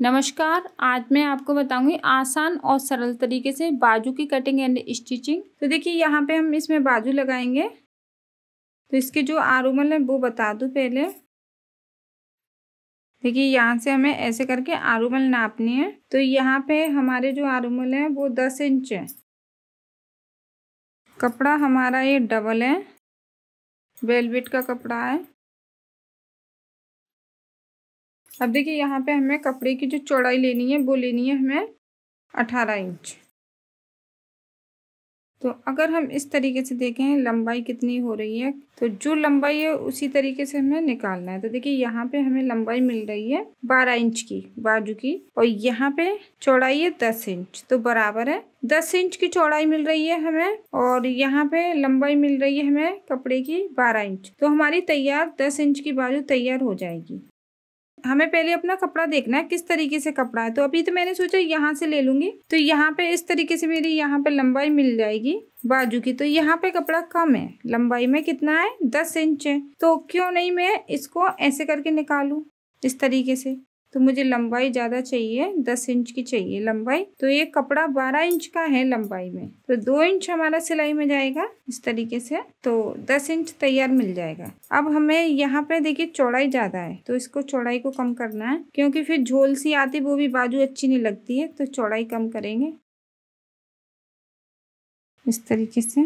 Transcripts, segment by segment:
नमस्कार आज मैं आपको बताऊंगी आसान और सरल तरीके से बाजू की कटिंग एंड स्टिचिंग तो देखिए यहाँ पे हम इसमें बाजू लगाएंगे तो इसके जो आरूमल है वो बता दूँ पहले देखिए यहाँ से हमें ऐसे करके आरूमल नापनी है तो यहाँ पे हमारे जो आरूमल है वो दस इंच है कपड़ा हमारा ये डबल है वेलवेट का कपड़ा है अब देखिए यहाँ पे हमें कपड़े की जो चौड़ाई लेनी है वो लेनी है हमें अठारह इंच तो अगर हम इस तरीके से देखें लंबाई कितनी हो रही है तो जो लंबाई है उसी तरीके से हमें निकालना है तो देखिए यहाँ पे हमें लंबाई मिल रही है बारह इंच की बाजू की और यहाँ पे चौड़ाई है दस इंच तो बराबर है दस इंच की चौड़ाई मिल रही है हमें और यहाँ पे लंबाई मिल रही है हमें कपड़े की बारह इंच तो हमारी तैयार दस इंच की बाजू तैयार हो जाएगी हमें पहले अपना कपड़ा देखना है किस तरीके से कपड़ा है तो अभी तो मैंने सोचा यहाँ से ले लूँगी तो यहाँ पे इस तरीके से मेरी यहाँ पे लंबाई मिल जाएगी बाजू की तो यहाँ पे कपड़ा कम है लंबाई में कितना है दस इंच है तो क्यों नहीं मैं इसको ऐसे करके निकालूँ इस तरीके से तो मुझे लंबाई ज़्यादा चाहिए दस इंच की चाहिए लंबाई तो ये कपड़ा बारह इंच का है लंबाई में तो दो इंच हमारा सिलाई में जाएगा इस तरीके से तो दस इंच तैयार मिल जाएगा अब हमें यहाँ पे देखिए चौड़ाई ज़्यादा है तो इसको चौड़ाई को कम करना है क्योंकि फिर झोल सी आती वो भी बाजू अच्छी नहीं लगती है तो चौड़ाई कम करेंगे इस तरीके से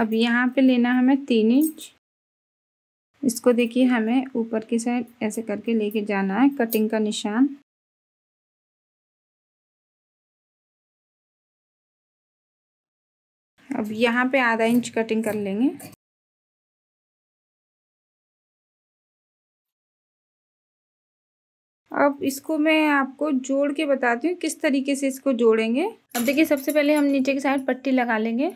अब यहाँ पे लेना हमें तीन इंच इसको देखिए हमें ऊपर की साइड ऐसे करके लेके जाना है कटिंग का निशान अब यहाँ पे आधा इंच कटिंग कर लेंगे अब इसको मैं आपको जोड़ के बताती हूँ किस तरीके से इसको जोड़ेंगे अब देखिए सबसे पहले हम नीचे की साइड पट्टी लगा लेंगे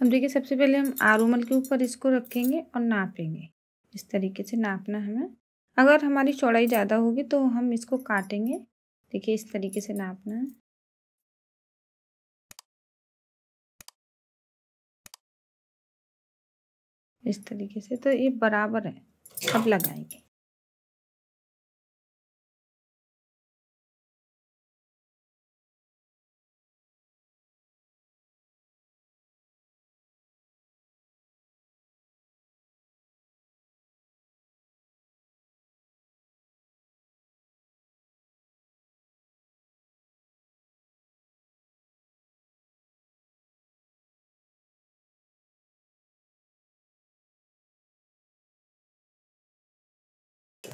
हम देखिए सबसे पहले हम आरूमल के ऊपर इसको रखेंगे और नापेंगे इस तरीके से नापना हमें अगर हमारी चौड़ाई ज़्यादा होगी तो हम इसको काटेंगे देखिए इस तरीके से नापना है इस तरीके से तो ये बराबर है अब लगाएंगे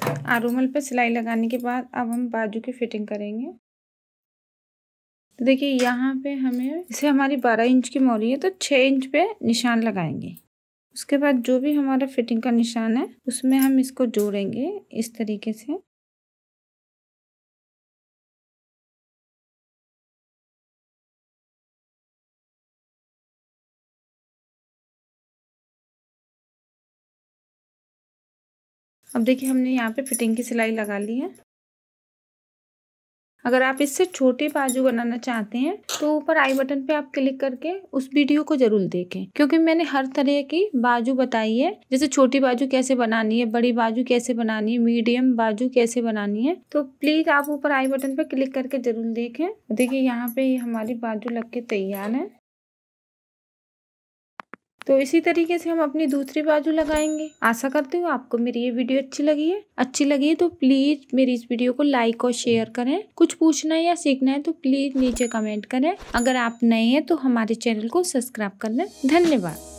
आरूमल पर सिलाई लगाने के बाद अब हम बाजू की फिटिंग करेंगे तो देखिए यहाँ पे हमें इसे हमारी 12 इंच की मोरी है तो 6 इंच पे निशान लगाएंगे उसके बाद जो भी हमारा फिटिंग का निशान है उसमें हम इसको जोड़ेंगे इस तरीके से अब देखिए हमने यहाँ पे फिटिंग की सिलाई लगा ली है अगर आप इससे छोटे बाजू बनाना चाहते हैं तो ऊपर आई बटन पे आप क्लिक करके उस वीडियो को जरूर देखें क्योंकि मैंने हर तरह की बाजू बताई है जैसे छोटी बाजू कैसे बनानी है बड़ी बाजू कैसे बनानी है मीडियम बाजू कैसे बनानी है तो प्लीज आप ऊपर आई बटन पे क्लिक करके जरूर देखें देखिए यहाँ पे हमारी बाजू लग के तैयार है तो इसी तरीके से हम अपनी दूसरी बाजू लगाएंगे आशा करती हूँ आपको मेरी ये वीडियो अच्छी लगी है अच्छी लगी है तो प्लीज मेरी इस वीडियो को लाइक और शेयर करें कुछ पूछना है या सीखना है तो प्लीज नीचे कमेंट करें अगर आप नए हैं तो हमारे चैनल को सब्सक्राइब कर लें धन्यवाद